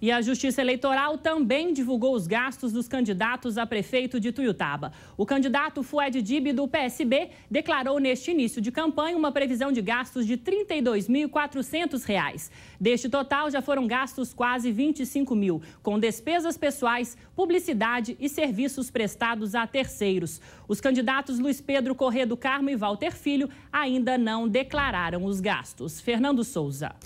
E a Justiça Eleitoral também divulgou os gastos dos candidatos a prefeito de Tuiutaba. O candidato Fuad Dib, do PSB, declarou neste início de campanha uma previsão de gastos de R$ 32.400. Deste total, já foram gastos quase 25 mil, com despesas pessoais, publicidade e serviços prestados a terceiros. Os candidatos Luiz Pedro Corrêa do Carmo e Walter Filho ainda não declararam os gastos. Fernando Souza.